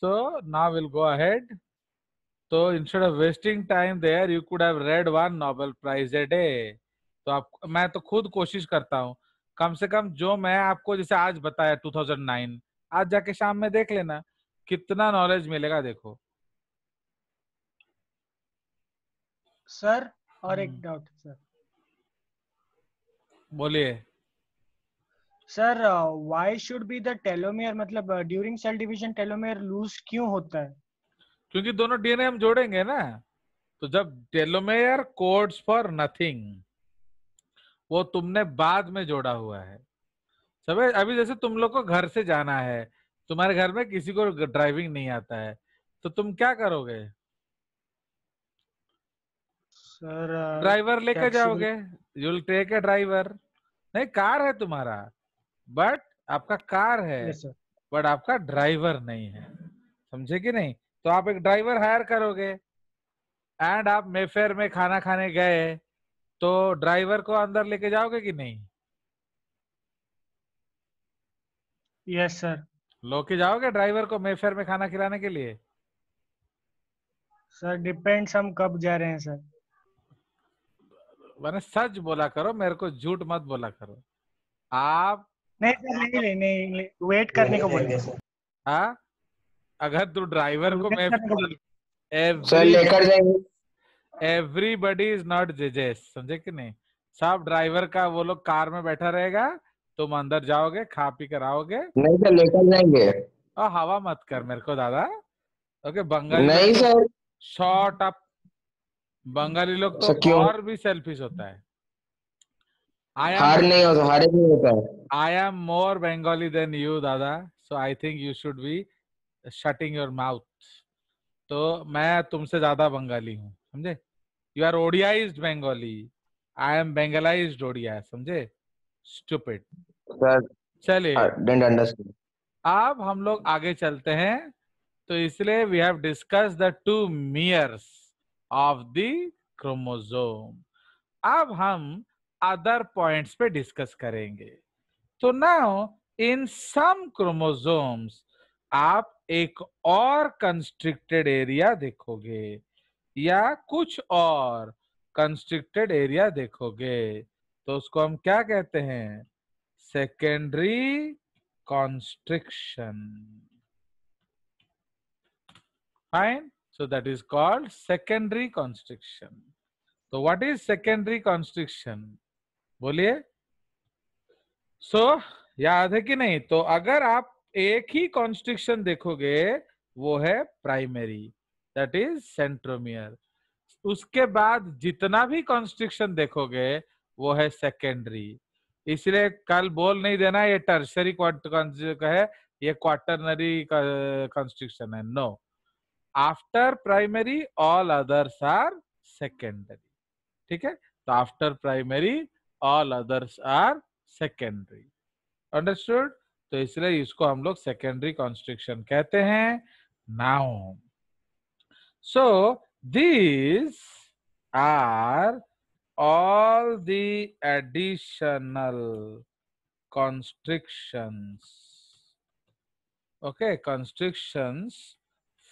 So now we'll go ahead. So instead of wasting time there, you could have read one Nobel Prize a day. तो आप मैं तो खुद कोशिश करता हूँ कम से कम जो मैं आपको जैसे आज बताया 2009 आज जाके शाम में देख लेना कितना नॉलेज मिलेगा देखो सर और एक डाउट सर बोलिए sir why should be the telomere मतलब during cell division telomere lose क्यों होता है क्योंकि दोनों डीएनए हम जोड़ेंगे ना तो जब टेलोमेयर कोड्स फॉर नथिंग वो तुमने बाद में जोड़ा हुआ है सब अभी जैसे तुम लोग को घर से जाना है तुम्हारे घर में किसी को ड्राइविंग नहीं आता है तो तुम क्या करोगे सर ड्राइवर uh, लेके जाओगे यूल टेक ए ड्राइवर नहीं कार है तुम्हारा बट आपका कार है बट आपका ड्राइवर नहीं है समझे कि नहीं तो आप एक ड्राइवर हायर करोगे एंड आप मेफेयर में खाना खाने गए तो ड्राइवर को अंदर लेके जाओगे कि नहीं यस सर लोके जाओगे ड्राइवर को मेफेयर में खाना खिलाने के लिए सर डिपेंड्स हम कब जा रहे हैं सर मैंने सच बोला करो मेरे को झूठ मत बोला करो आप नहीं सर नहीं नहीं वेट करने को बोलिए हाँ अगर तू ड्राइवर को मैं लेकर एवरीबडी इज नॉट जेजेस समझे कि नहीं सब ड्राइवर का वो लोग कार में बैठा रहेगा तुम अंदर जाओगे खा पी कर आओगे नहीं सर लेकर जाएंगे और हवा मत कर मेरे को दादा ओके बंगाल नहीं सर शॉर्ट अप बंगाली लोग तो और भी सेल्फिश होता है हार नहीं होता तो हारे नहीं होता I am more Bengali than you दादा so I think you should be shutting your mouth तो मैं तुमसे ज्यादा बंगाली हूँ समझे you are Odiaised Bengali I am Banglaised Odia समझे स्टूपिड चलिए अब हम लोग आगे चलते हैं तो इसलिए we have discuss the telomeres of the chromosome अब हम अदर पॉइंट्स पे डिस्कस करेंगे तो नाउ इन सम क्रोमोसोम्स आप एक और कंस्ट्रिक्टेड एरिया देखोगे या कुछ और कंस्ट्रिक्टेड एरिया देखोगे तो उसको हम क्या कहते हैं secondary constriction fine so that is called secondary constriction तो व्हाट इज सेकेंडरी कॉन्स्ट्रिक्शन बोलिए सो so, याद है कि नहीं तो अगर आप एक ही कॉन्स्ट्रिक्शन देखोगे वो है प्राइमरी दैट इज सेंट्रोमियर उसके बाद जितना भी कॉन्स्ट्रिक्शन देखोगे वो है सेकेंडरी इसलिए कल बोल नहीं देना ये टर्सरी है ये क्वार्टरनरी कॉन्स्ट्रिक्शन है no after primary all others are secondary ठीक है तो after primary all others are secondary understood तो इसलिए इसको हम लोग सेकेंडरी कॉन्स्ट्रिक्शन कहते हैं now so these are all the additional constrictions okay constrictions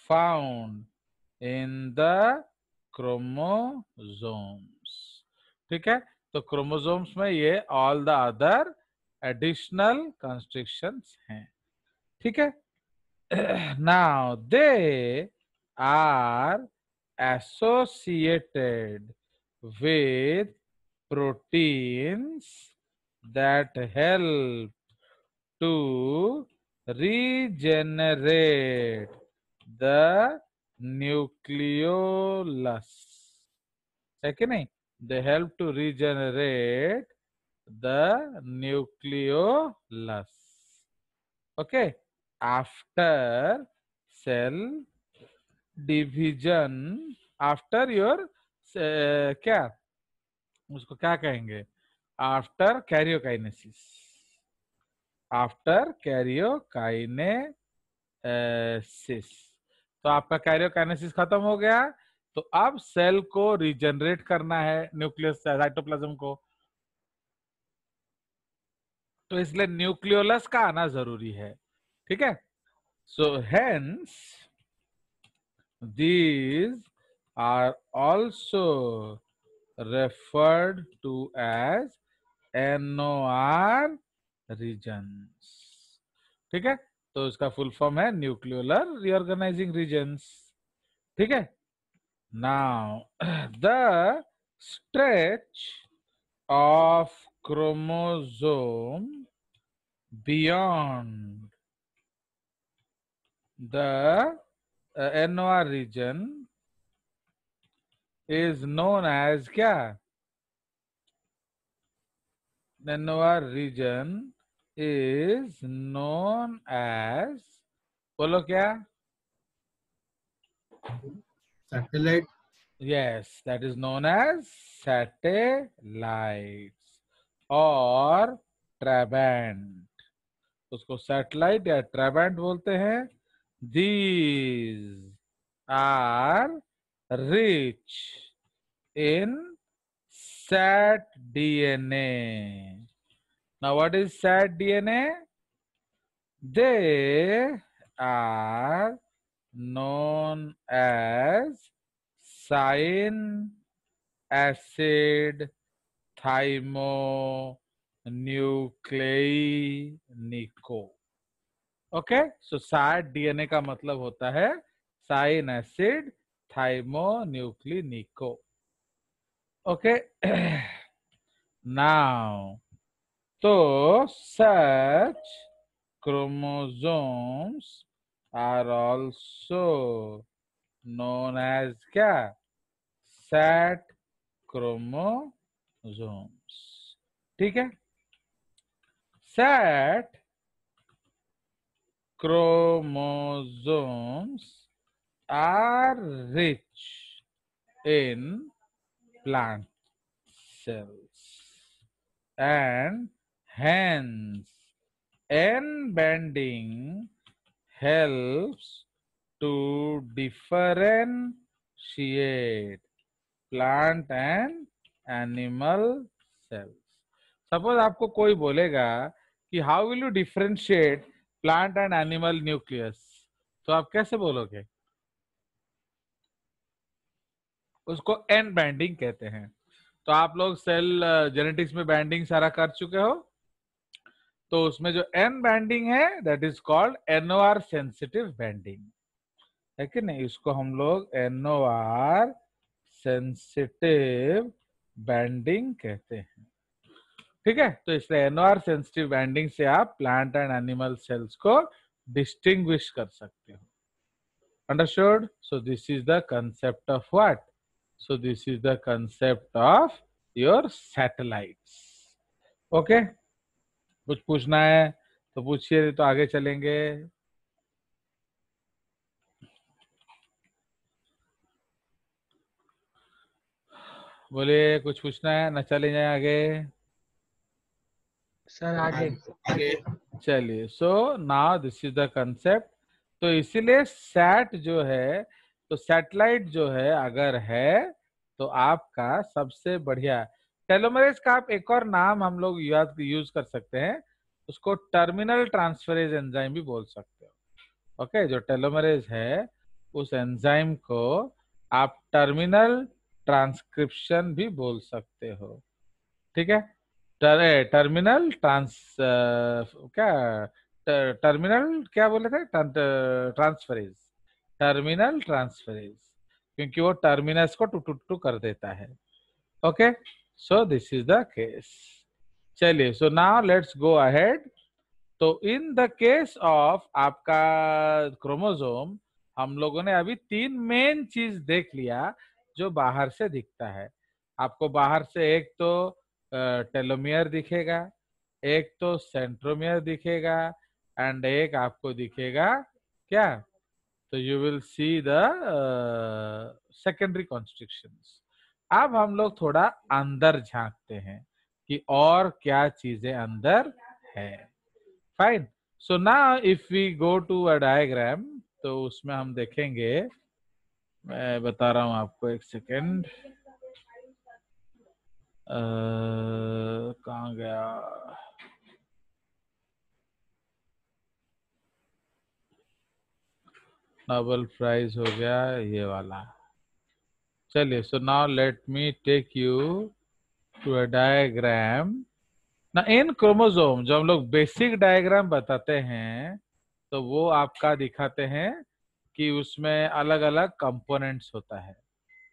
found in the chromosomes ठीक है तो क्रोमोसोम्स में ये all the other additional constrictions हैं ठीक है now they are associated with proteins that help to regenerate the nucleolus है कि नहीं they help to regenerate the nucleolus. Okay, after cell division, after your uh, क्या उसको क्या कहेंगे आफ्टर कैरियोकाइनेसिस आफ्टर कैरियोकाइनेसिस तो आपका कैरियोकाइनेसिस खत्म हो गया तो अब सेल को रिजनरेट करना है न्यूक्लियस साइटोप्लाज्म को तो इसलिए न्यूक्लियोलस का आना जरूरी है ठीक है so hence these are also referred to as NO R region ठीक है तो इसका फुल फॉर्म है न्यूक्लियोलर रिओर्गेनाइजिंग रीजन ठीक है Now, the stretch of chromosome beyond the uh, NOR region is known as kya? The NOR region is known as बोलो क्या satellite yes that is known as satellites or trabant usko satellite ya trabant bolte hain these are rich in sat dna now what is sat dna they are sine acid थाइमो acid thymonucleinico. Okay so sat DNA का मतलब होता है sine acid थाइमोन्यूक्लिनिको okay now तो such chromosomes are also known as kya? Sat chromosomes. ठीक है Sat chromosomes are rich in plant cells and hence n bending helps to differentiate plant and animal cells. Suppose aapko koi bolega ki how will you differentiate plant and animal nucleus? to aap kaise bologe उसको N banding कहते हैं तो आप लोग cell genetics में bending सारा कर चुके हो तो उसमें जो एन बैंडिंग है that is called NOR sensitive banding है कि नहीं इसको हम लोग एनओआर सेंसिटिव बैंडिंग कहते हैं ठीक है तो इसलिए एनओआर सेंसिटिव बैंडिंग से आप प्लांट एंड एनिमल सेल्स को डिस्टिंग कर सकते हो understood so this is the concept of what so this is the concept of your satellites okay कुछ पूछना है तो पूछिए तो आगे चलेंगे बोलिए कुछ पूछना है ना चले जाए आगे सर आगे चलिए so now this is the concept तो इसीलिए सैट जो है तो सैटेलाइट जो है अगर है तो आपका सबसे बढ़िया टेलोमरेज का आप एक और नाम हम लोग यूज कर सकते हैं उसको टर्मिनल ट्रांसफरेज एंजाइम भी बोल सकते हो ओके जो टेलोमरेज है उस एंजाइम को आप टर्मिनल ट्रांसक्रिप्शन भी बोल सकते हो ठीक है टर, टर्मिनल ट्रांस क्या टर, टर्मिनल क्या बोले थे ट्रांसफरेज टर्मिनल ट्रांसफरेज क्योंकि वो टर्मिनस को टू टू टू कर देता है okay okay? So this is the case. चलिए so now let's go ahead तो इन द केस ऑफ आपका क्रोमोजोम हम लोगों ने अभी तीन मेन चीज देख लिया जो बाहर से दिखता है आपको बाहर से एक तो टेलोमियर दिखेगा एक तो सेंट्रोमियर दिखेगा एंड एक आपको दिखेगा क्या तो you will see the secondary constrictions अब हम लोग थोड़ा अंदर झांकते हैं कि और क्या चीजें अंदर है फाइन सो ना if we go to a diagram तो उसमें हम देखेंगे मैं बता रहा हूं आपको एक सेकेंड कहा गया नोबल प्राइज हो गया ये वाला चलिए so now let me take you to a diagram ना इन क्रोमोजोम जो हम लोग बेसिक डायग्राम बताते हैं तो वो आपका दिखाते हैं कि उसमें अलग अलग कंपोनेंट्स होता है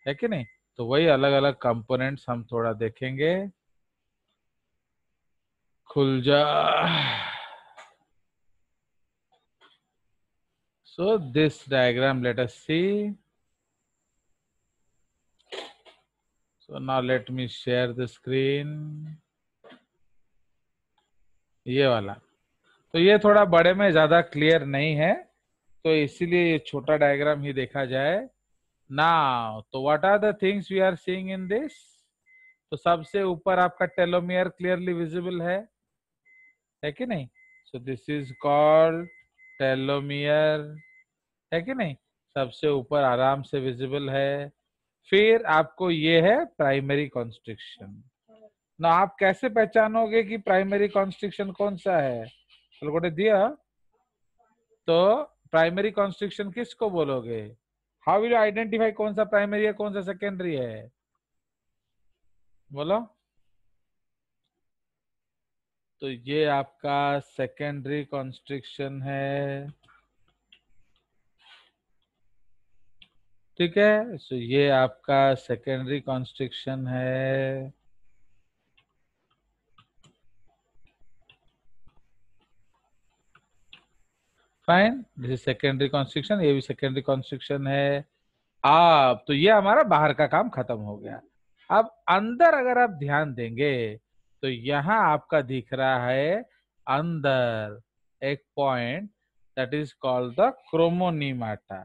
है कि नहीं तो वही अलग अलग कंपोनेंट्स हम थोड़ा देखेंगे खुल जा so this diagram let us see So now let me share the screen. ये वाला तो ये थोड़ा बड़े में ज्यादा क्लियर नहीं है तो इसीलिए ये छोटा डायग्राम ही देखा जाए ना तो what are the things we are seeing in this तो सबसे ऊपर आपका टेलोमियर क्लियरली विजिबल है है कि नहीं so this is called telomere है कि नहीं सबसे ऊपर आराम से विजिबल है फिर आपको ये है प्राइमरी कॉन्स्ट्रिक्शन ना आप कैसे पहचानोगे कि प्राइमरी कॉन्स्ट्रिक्शन कौन सा है दिया तो प्राइमरी कॉन्स्ट्रिक्शन किसको बोलोगे हाउ विल आइडेंटिफाई कौन सा प्राइमरी है कौन सा सेकेंडरी है बोलो तो ये आपका सेकेंडरी कॉन्स्ट्रिक्शन है ठीक है सो ये आपका सेकेंडरी कॉन्स्ट्रिक्शन है फाइन दिस सेकेंडरी कॉन्स्ट्रिक्शन ये भी सेकेंडरी कॉन्स्ट्रिक्शन है आप तो ये हमारा बाहर का काम खत्म हो गया अब अंदर अगर आप ध्यान देंगे तो यहां आपका दिख रहा है अंदर एक point that is called the क्रोमोनीमाटा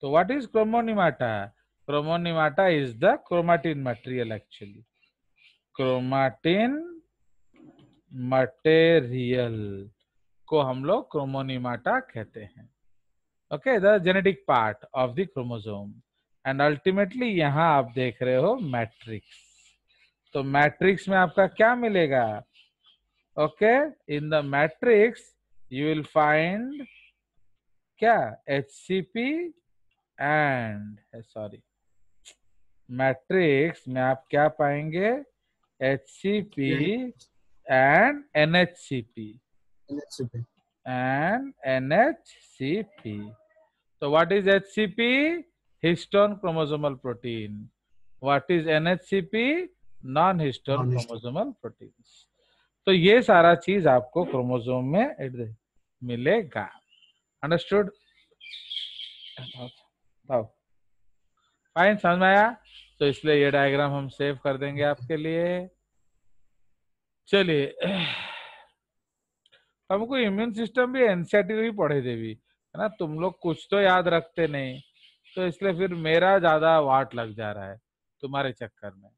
So what is क्रोमोनिमाटा Chromonemata is the chromatin material actually. Chromatin material को हम लोग क्रोमोनिमाटा कहते हैं okay the genetic part of the chromosome and ultimately यहां आप देख रहे हो मैट्रिक्स तो मैट्रिक्स में आपका क्या मिलेगा okay in the matrix you will find क्या H C P and sorry matrix में आप क्या पाएंगे H C P and N H C P and N H C P तो what is H C P histone chromosomal protein what is N H C P non histone chromosomal protein तो ये सारा चीज आपको chromosome में मिलेगा understood बताओ fine समझ में आया तो इसलिए ये डायग्राम हम सेव कर देंगे आपके लिए चलिए हमको इम्यून सिस्टम भी एनसीआरटी भी पढ़े देवी है ना तुम लोग कुछ तो याद रखते नहीं तो इसलिए फिर मेरा ज्यादा वाट लग जा रहा है तुम्हारे चक्कर में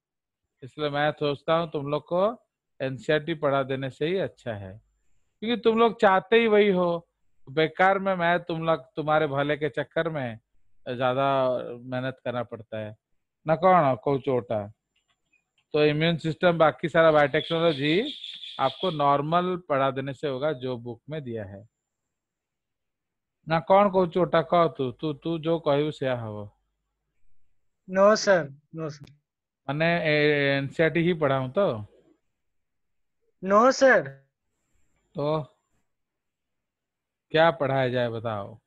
इसलिए मैं सोचता हूँ तुम लोग को एनसीआरटी पढ़ा देने से ही अच्छा है क्योंकि तुम लोग चाहते ही वही हो बेकार में मैं तुम लोग तुम्हारे भले के चक्कर में ज़्यादा मेहनत करना पड़ता है ना कौन कौ चोटा तो इम्यून सिस्टम बाकी सारा बायोटेक्नोलॉजी आपको नॉर्मल पढ़ा देने से होगा जो बुक में दिया है ना कौन कौ चोटा कह तू तू तू जो कहू से हव नो सर नो सर मैंने एनसीआर ही पढ़ा हूं तो नो सर तो क्या पढ़ाया जाए बताओ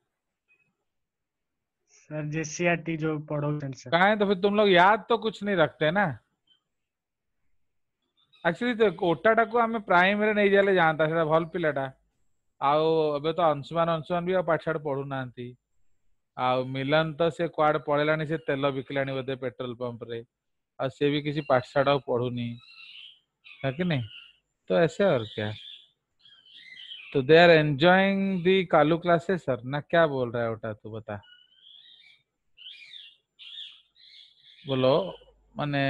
सर जेसीआरटी जो पढ़ो सर कहा तो फिर तुम लोग याद तो कुछ नहीं रखते ना ଆକ୍ଚୁଆଲି ଓଟାଟାକୁ ଆମେ ପ୍ରାଇମରେ ନେଇଗଲେ ଯାଆନ୍ତା ସେଟା ଭଲ ପିଲାଟା ଆଉ ଏବେ ତ ଅଂଶୁମାନ ଅଂଶୁମାନ ବି ଆଉ ପାଠଶାଠ ପଢୁନାହାନ୍ତି ଆଉ ମିଲନ ତ ସେ କୁଆଡେ ପଳେଇଲାଣି ସେ ତେଲ ବିକିଲାଣି ବୋଧେ ପେଟ୍ରୋଲ ପମ୍ପରେ ଆଉ ସେ ବି କିଛି ପାଠଶାଠ ଆଉ ପଢୁନି କି ନାଇଁ ତ ऐसे और क्या तो they are enjoying the Kalu classes sir ना क्या बोल रहा है ओटा तू बता बोलो माने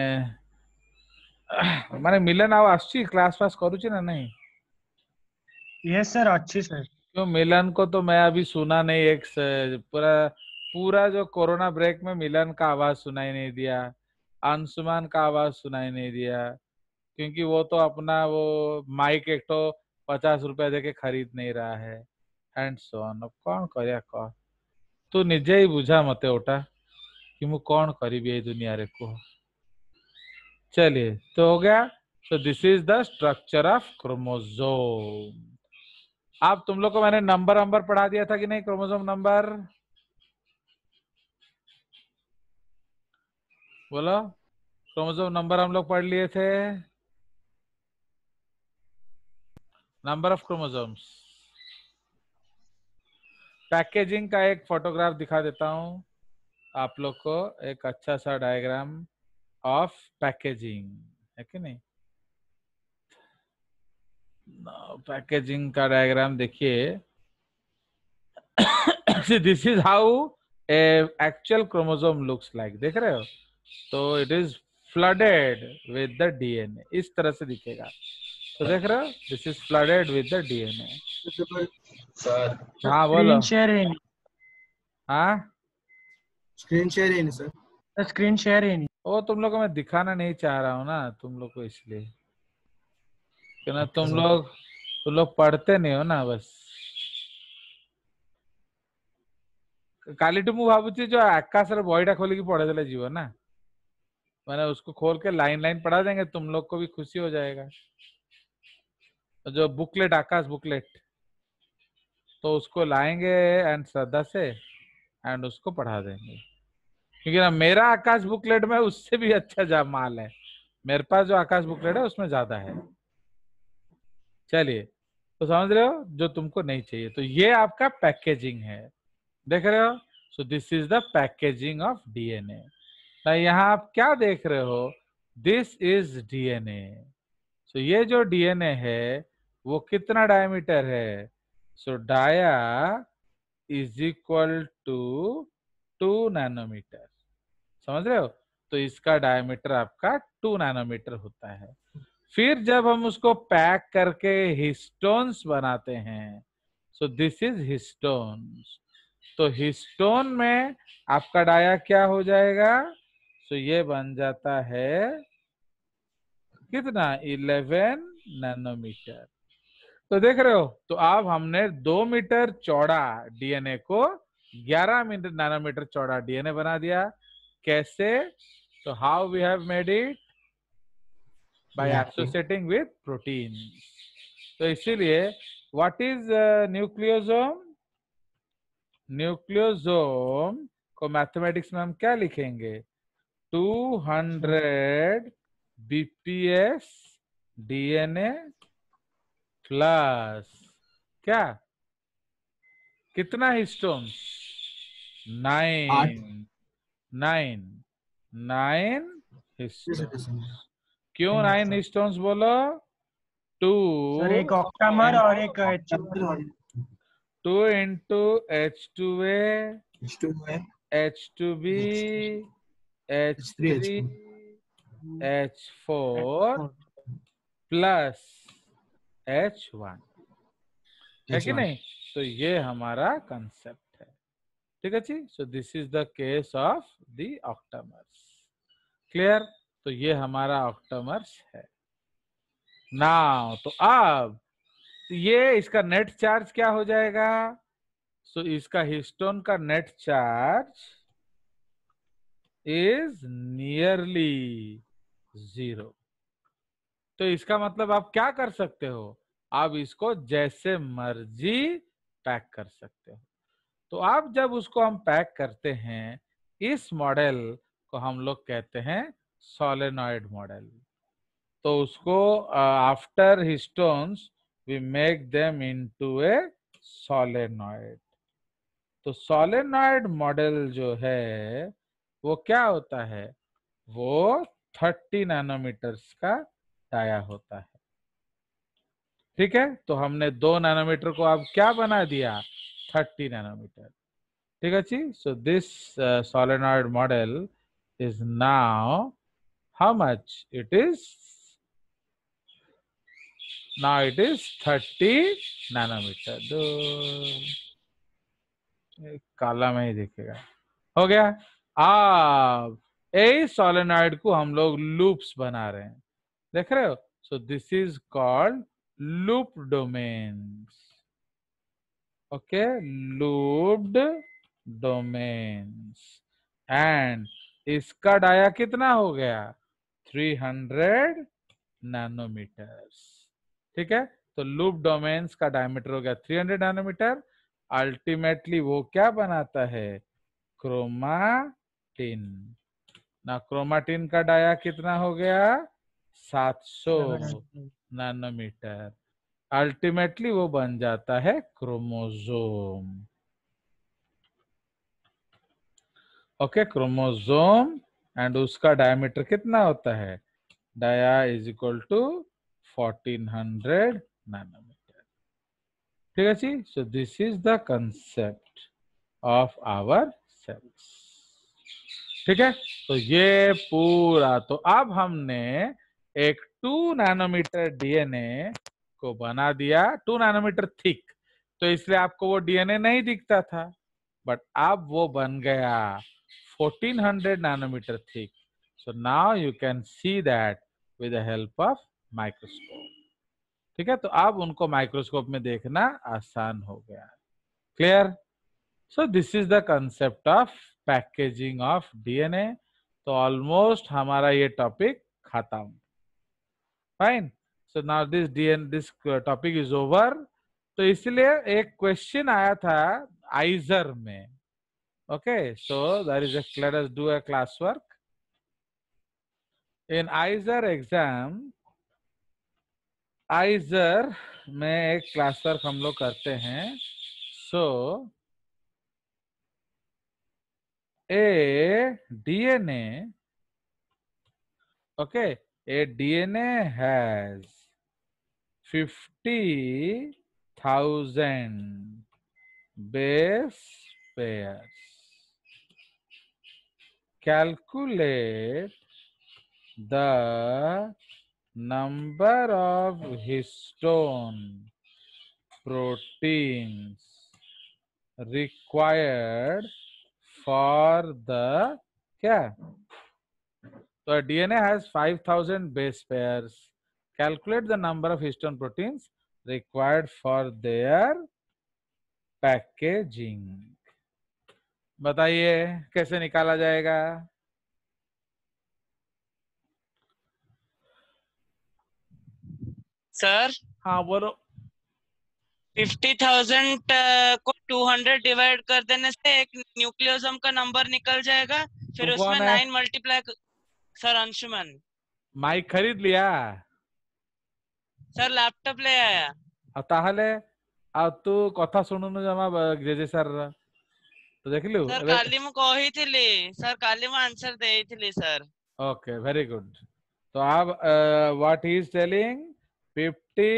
माने मिलन आ आछी क्लास पास करू छी ना नहीं यस सर अच्छी सर क्यों मिलन को तो मैं अभी सुना नहीं एक पूरा पूरा जो कोरोना ब्रेक में मिलन का आवाज सुनाई नहीं दिया अंशुमान का आवाज सुनाई नहीं दिया क्योंकि वो तो अपना वो माइक एक तो पचास रुपया देके खरीद नहीं रहा है एंड सोन अब कौन कर तू निजे ही बुझा मत ओटा कि मु कौन करी ये दुनिया रे कह चलिए तो हो गया तो this is the structure of chromosome आप तुम लोग को मैंने नंबर नंबर पढ़ा दिया था कि नहीं क्रोमोजोम नंबर बोलो क्रोमोजोम नंबर हम लोग पढ़ लिए थे नंबर ऑफ क्रोमोजोम्स पैकेजिंग का एक फोटोग्राफ दिखा देता हूं आप लोग को एक अच्छा सा डायग्राम ऑफ पैकेजिंग है कि नहीं पैकेजिंग का डायग्राम देखिए this is how a actual chromosome looks like देख रहे हो तो it is flooded with the DNA इस तरह से दिखेगा तो देख रहे हो this is flooded with the DNA हाँ बोलो हाँ स्क्रीन शेयर है नहीं सर स्क्रीन शेयर है नहीं ओ तुम लोग को मैं दिखाना नहीं चाह रहा हूँ ना तुम लोग को इसलिए क्यों ना तुम अच्छा। लोग तुम लोग पढ़ते नहीं हो ना बस काली टू भावुची जो ମୁଁ ଭାବୁଛି बॉयडा खोल के ଖୋଲିକି ପଢେଇଦେଲେ ଯିବ ना मैंने उसको खोल के लाइन लाइन पढ़ा देंगे तुम लोग को भी खुशी हो जाएगा जो बुकलेट आकाश बुकलेट तो उसको लाएंगे एंड श्रद्धा से एंड उसको पढ़ा देंगे क्योंकि ना मेरा आकाश बुकलेट में उससे भी अच्छा जा माल है मेरे पास जो आकाश बुकलेट है उसमें ज्यादा है चलिए तो समझ रहे हो जो तुमको नहीं चाहिए तो ये आपका पैकेजिंग है देख रहे हो so this is the packaging of DNA ना यहाँ आप क्या देख रहे हो दिस इज डीएनए सो ये जो डीएनए है वो कितना डायमीटर है so so, dia is equal to two nanometre समझ रहे हो तो इसका डायमीटर आपका टू नैनोमीटर होता है फिर जब हम उसको पैक करके हिस्टोन्स बनाते हैं सो दिस इज हिस्टोन्स तो हिस्टोन में आपका डाया क्या हो जाएगा सो so ये बन जाता है कितना इलेवन नैनोमीटर तो देख रहे हो तो अब हमने दो मीटर चौड़ा डीएनए को 11 मीटर नैनोमीटर चौड़ा डीएनए बना दिया कैसे तो how we have made it by associating with protein तो इसीलिए व्हाट इज न्यूक्लियोजोम न्यूक्लियोजोम को मैथमेटिक्स में हम क्या लिखेंगे 200 बीपीएस डीएनए प्लस क्या कितना histone nine nine nine histone क्यों नाइन हिस्टोन्स बोलो टू एक ऑक्टामर और एक two into H two A H two B H three H four plus H one है कि नहीं तो ये हमारा कंसेप्ट है ठीक है जी so this is the case of the octamers clear तो ये हमारा ऑक्टमर्स है नाउ तो अब तो ये इसका नेट चार्ज क्या हो जाएगा सो so, इसका हिस्टोन का net charge is nearly zero तो इसका मतलब आप क्या कर सकते हो आप इसको जैसे मर्जी पैक कर सकते हो तो आप जब उसको हम पैक करते हैं इस मॉडल को हम लोग कहते हैं सोलेनॉइड मॉडल तो उसको after histones we make them into a solenoid तो सोलेनॉइड मॉडल जो है वो क्या होता है वो 30 नैनोमीटर्स का डाया होता है ठीक है तो हमने दो नैनोमीटर को अब क्या बना दिया थर्टी नैनोमीटर ठीक है जी so this solenoid model is now how much it is now it is thirty nanometre दो काला में ही देखेगा हो गया अब ए सोलेनॉइड को हम लोग लूप्स बना रहे हैं देख रहे हो so this is called loop domains okay looped domains and इसका डाया कितना हो गया 300 नैनोमीटर्स ठीक है तो लूप डोमेन्स का डायमीटर हो गया 300 नैनोमीटर अल्टीमेटली वो क्या बनाता है क्रोमाटिन ना क्रोमाटिन का डाया कितना हो गया 700 नैनोमीटर अल्टीमेटली वो बन जाता है क्रोमोजोम ओके क्रोमोजोम एंड उसका डायमीटर कितना होता है dia is equal to fourteen hundred nanometre ठीक है जी so this is the concept of our cells ठीक है तो ये पूरा तो अब हमने एक टू नैनोमीटर डीएनए को बना दिया टू नैनोमीटर थिक तो इसलिए आपको वो डीएनए नहीं दिखता था बट अब वो बन गया 1400 nanometre thick so now you can see that with the help of microscope ठीक है तो अब उनको माइक्रोस्कोप में देखना आसान हो गया clear so this is the concept of packaging of DNA तो ऑलमोस्ट हमारा ये टॉपिक खत्म fine so now this DN this topic is over तो इसलिए एक क्वेश्चन आया था आइजर में okay so there is as do a class work in IISER exam IISER में एक क्लास वर्क हम लोग करते हैं so a DNA okay a DNA has 50,000 base pairs. Calculate the number of histone proteins required for the क्या So a DNA has 5000 base pairs. Calculate the number of histone proteins required for their packaging बताइए कैसे निकाला जाएगा sir हाँ बोलो fifty thousand को two hundred divide कर देने से एक न्यूक्लियोसम का नंबर निकल जाएगा फिर उसमें nine multiply sir Anshuman mic खरीद लिया सर लैपटॉप ले आया ଆଉ ତାହେଲେ ଆଉ ତୁ କଥା ଶୁଣୁନୁ सर तो देख ର ତୁ ଦେଖିଲୁ ସାର୍ କାଲି ମୁଁ सर ସାର୍ କାଲି ମୁଁ ଆନ୍ସର ଦେଇଥିଲି ସାର୍ ओके वेरी गुड तो अब what is telling fifty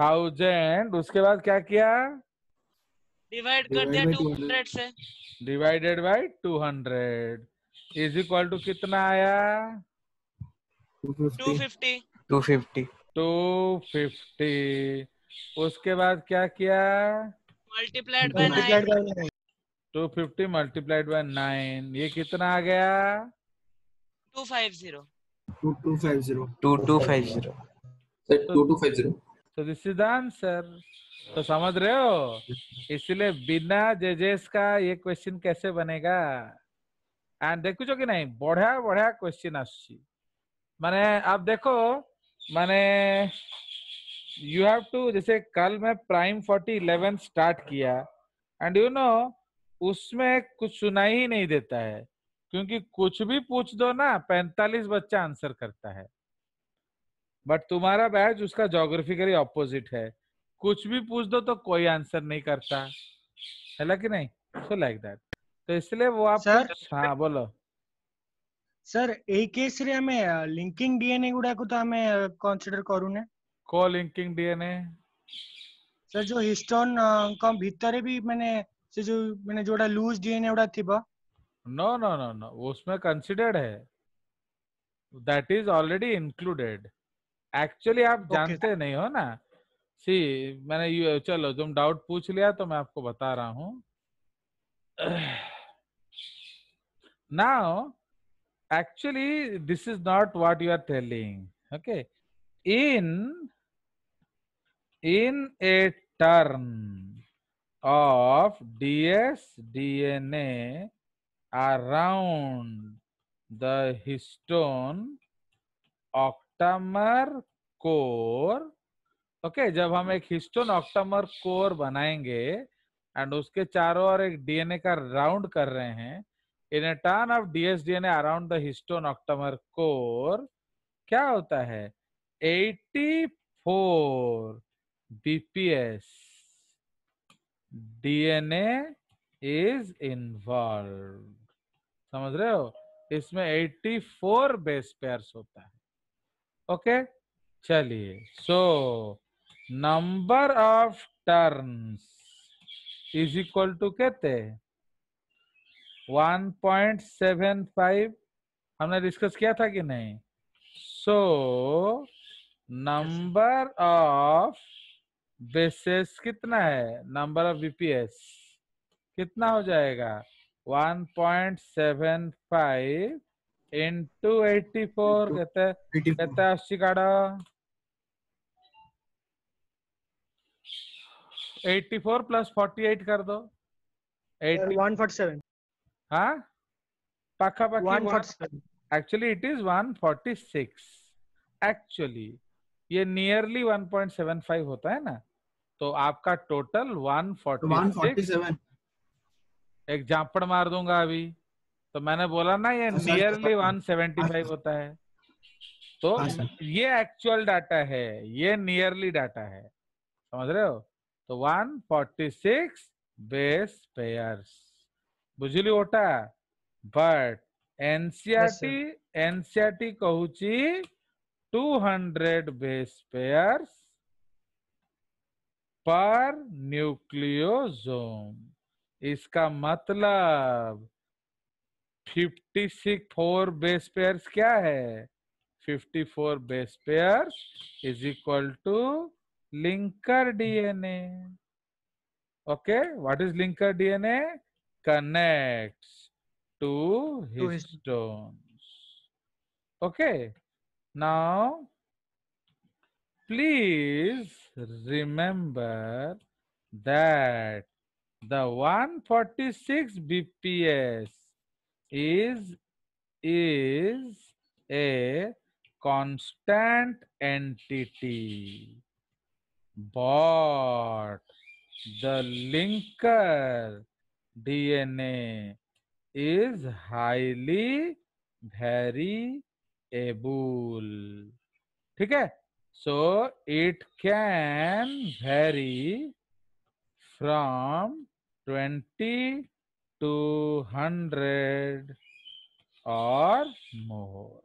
thousand उसके बाद क्या किया डिवाइड कर दिया टू हंड्रेड से divided by two hundred is equal to कितना आया two fifty two fifty two fifty उसके बाद क्या किया multiplied by two fifty multiplied by nine ये कितना आ गया two five zero two two five zero two two five zero तो दिस इज आंसर तो समझ रहे हो इसलिए बिना जजेस का ये क्वेश्चन कैसे बनेगा एंड देखु कि नहीं बढ़िया बढ़िया क्वेश्चन आसुची माने आप देखो माने यू हैव टू जैसे कल मैं प्राइम फोर्टी इलेवन स्टार्ट किया एंड यू नो उसमें कुछ सुनाई ही नहीं देता है क्योंकि कुछ भी पूछ दो ना पैंतालीस बच्चा आंसर करता है बट तुम्हारा बैच उसका जोग्राफिकली ऑपोजिट है कुछ भी पूछ दो तो कोई आंसर नहीं करता है कि नहीं सो लाइक दैट तो इसलिए वो आप सर, हाँ बोलो सर एक केस रे हमें लिंकिंग डीएनए गुड़ा को तो हमें कंसीडर करूने को लिंकिंग डीएनए सर जो हिस्टोन कम भीतर भी मैंने से जो मैंने जोड़ा लूज डीएनए उड़ा थी बा नो नो नो नो उसमें कंसीडर्ड है that is already included actually आप जानते okay. नहीं हो ना सी मैंने चलो तुम डाउट पूछ लिया तो मैं आपको बता रहा हूँ now actually this is not what you are telling okay in in a turn of ds dna around the histone octamer core okay jab hum ek histone octamer core banayenge and uske charo aur ek dna ka round kar rahe hain in turn of dsDNA around the histone octamer core क्या होता है 84 BPS DNA is involve समझ रहे हो इसमें 84 base pairs होता है okay चलिए so number of turns is equal to कहते हैं 1.75 हमने डिस्कस किया था कि नहीं सो नंबर ऑफ बेसेस कितना है नंबर ऑफ बीपीएस कितना हो जाएगा 1.75 पॉइंट सेवन फाइव इंटू 84 कहते कहते अस्सी का काढ़ फोर प्लस फोर्टी एट कर दो वन फोर्टी सेवन हाँ पाखा पाखी एक्चुअली इट इज 146 एक्चुअली ये नियरली 1.75 होता है ना तो आपका टोटल 146 एक झापड़ मार दूंगा अभी तो मैंने बोला ना ये नियरली अच्छा, 175 अच्छा, अच्छा। होता है तो ये एक्चुअल डाटा है ये नियरली डाटा है समझ रहे हो तो 146 बेस पेयर्स बुझली ओटा बट एनसीआरटी एनसीआरटी कहूची 200 बेस पेयर्स पर न्यूक्लियोसोम इसका मतलब 54 बेस पेयर्स क्या है 54 base pairs is equal to linker DNA okay what is linker DNA connects to his, stones. Okay. Now, please remember that the 146 BPS is is a constant entity but the linker DNA is highly variable. ठीक है So it can vary from 20 to 100 or more.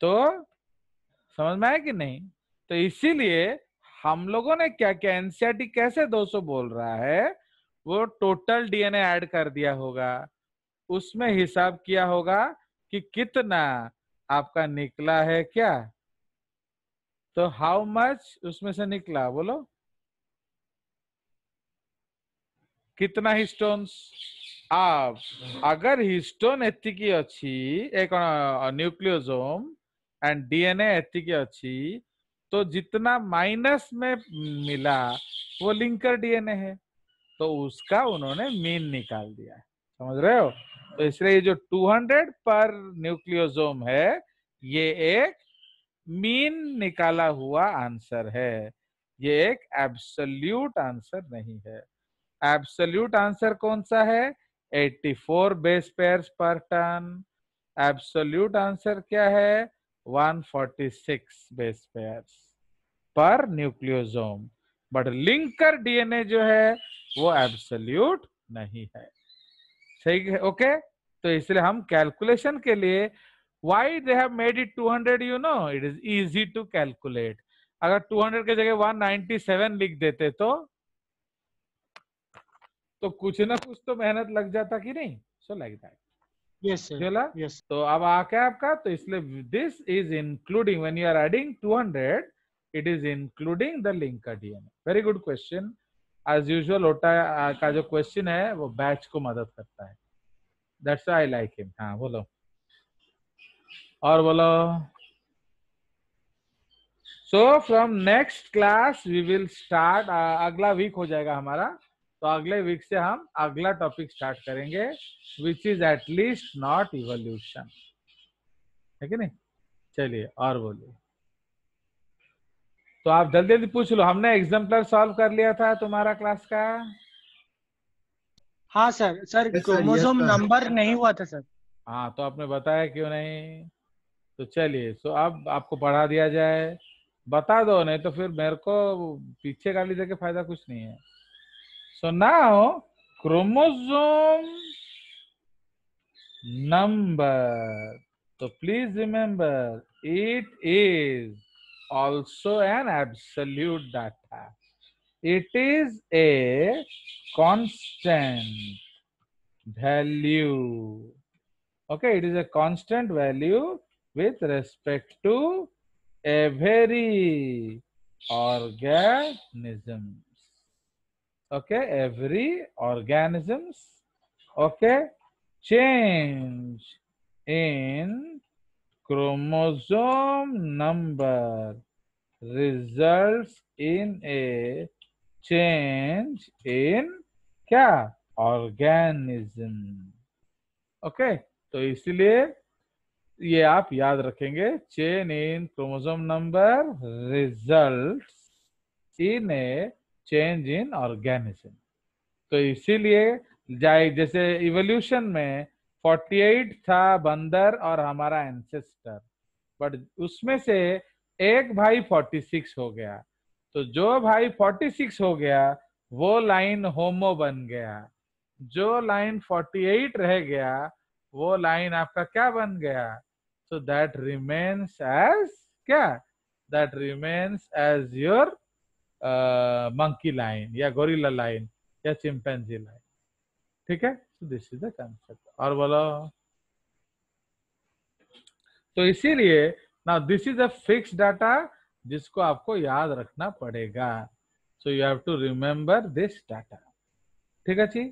तो समझ में आया कि नहीं तो इसीलिए हम लोगों ने क्या क्या एनसीआरटी कैसे 200 बोल रहा है वो टोटल डीएनए ऐड कर दिया होगा उसमें हिसाब किया होगा कि कितना आपका निकला है क्या तो हाउ मच उसमें से निकला बोलो कितना हिस्टोन्स आप अगर हिस्टोन की अच्छी एक न्यूक्लियोजोम एंड डीएनए की अच्छी तो जितना माइनस में मिला वो लिंकर डीएनए है तो उसका उन्होंने मीन निकाल दिया समझ रहे हो तो इसलिए जो 200 पर न्यूक्लियोजोम है ये एक मीन निकाला हुआ आंसर है ये एक एब्सोल्यूट आंसर नहीं है एब्सोल्यूट आंसर कौन सा है 84 base pair per turn absolute answer क्या है 146 base pair per nucleosome but linker DNA जो है वो एब्सोल्यूट नहीं है सही है ओके तो इसलिए हम कैलकुलेशन के लिए why they have made it 200 you know it is easy to calculate अगर 200 के जगह 197 लिख देते तो तो कुछ ना कुछ तो मेहनत लग जाता कि नहीं so like that yes sir तो अब आके आपका तो इसलिए this is including when you are adding 200 it is including the linker DNA. Very good question as usual ओटा का जो क्वेश्चन है वो बैच को मदद करता है दैट्स आई लाइक हिम हाँ बोलो और बोलो so from next class we will start अगला वीक हो जाएगा हमारा तो अगले वीक से हम अगला टॉपिक स्टार्ट करेंगे which is at least not evolution है कि नहीं चलिए और बोलिए तो आप जल्दी जल्दी पूछ लो हमने एग्जाम्पलर सॉल्व कर लिया था तुम्हारा क्लास का हाँ सर सर क्रोमोसोम नंबर नहीं हुआ था सर हाँ तो आपने बताया क्यों नहीं तो चलिए सो अब आपको पढ़ा दिया जाए बता दो नहीं तो फिर मेरे को पीछे गाली देके फायदा कुछ नहीं है सो नाउ क्रोमोसोम नंबर तो please remember it is also an absolute data. It is a constant value. Okay, it is a constant value with respect to every organism. Okay, every organisms. Okay, change in chromosome number result in a change in क्या organism okay तो इसलिए ये आप याद रखेंगे change in chromosome number result in a change in organism तो इसीलिए जाए जैसे इवोल्यूशन में 48 था बंदर और हमारा एंसेस्टर बट उसमें से एक भाई 46 हो गया तो जो भाई 46 हो गया वो लाइन होमो बन गया जो लाइन 48 रह गया वो लाइन आपका क्या बन गया सो दैट रिमेन्स एज क्या that remains as your monkey line या गोरिल्ला लाइन या चिंपेंजी लाइन ठीक है तो दिस इज द और बोलो तो इसीलिए ना this is a fix data जिसको आपको याद रखना पड़ेगा so you have to remember this data ठीक है जी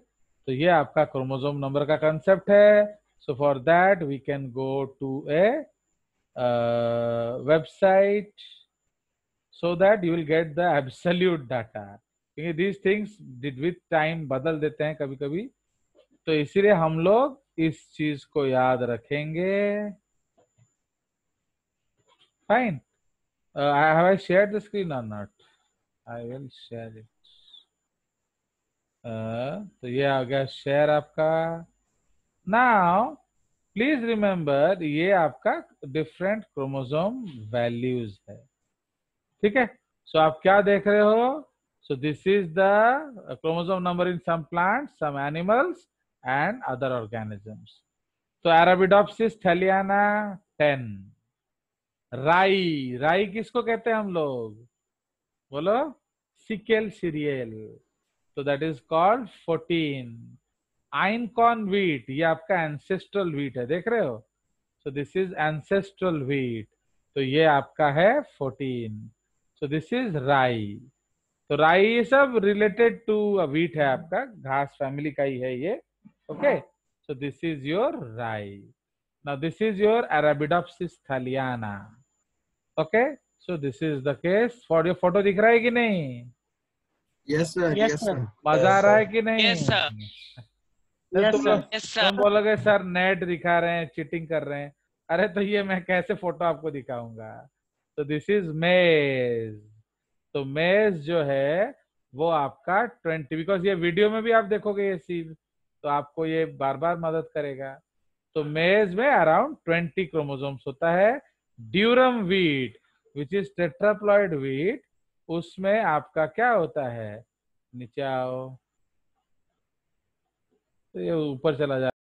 तो ये आपका क्रोमोजोम नंबर का कंसेप्ट है so for that we can go to a website so that you will get the absolute data क्योंकि these things did with time बदल देते हैं कभी कभी तो इसलिए हम लोग इस चीज को याद रखेंगे fine I have I share the screen और not I will share it तो ये आ गया शेयर आपका नाउ प्लीज रिमेंबर ये आपका डिफरेंट क्रोमोजोम वैल्यूज है ठीक है सो so, आप क्या देख रहे हो so this is the chromosome number in some plant some animals and other organisms. So Arabidopsis thaliana 10. राई राई किसको कहते हैं हम लोग बोलो सिकेल सीरियल तो that is called fourteen einkorn wheat ये आपका एंसेस्ट्रल व्हीट है देख रहे हो so this is ancestral wheat तो ये आपका है फोर्टीन सो दिस इज राई तो राई ये सब रिलेटेड टू व्हीट है आपका घास फैमिली का ही है ये Okay. So this is your right. Now this is your Arabidopsis thaliana. Okay. So this is the case. For your photo dikh raha hai ki nahi Yes sir. Yes sir. maza aa raha hai ki nahi Yes sir. तुम बोलोगे sir net दिखा रहे हैं cheating कर रहे हैं अरे तो ये मैं कैसे फोटो आपको दिखाऊंगा तो दिस इज मेज तो मेज जो है वो आपका ट्वेंटी बिकॉज ये वीडियो में भी आप देखोगे ये चीज तो आपको ये बार बार मदद करेगा तो मेज में अराउंड ट्वेंटी क्रोमोजोम्स होता है durum wheat which is tetraploid wheat उसमें आपका क्या होता है नीचे आओ तो ये ऊपर चला जाए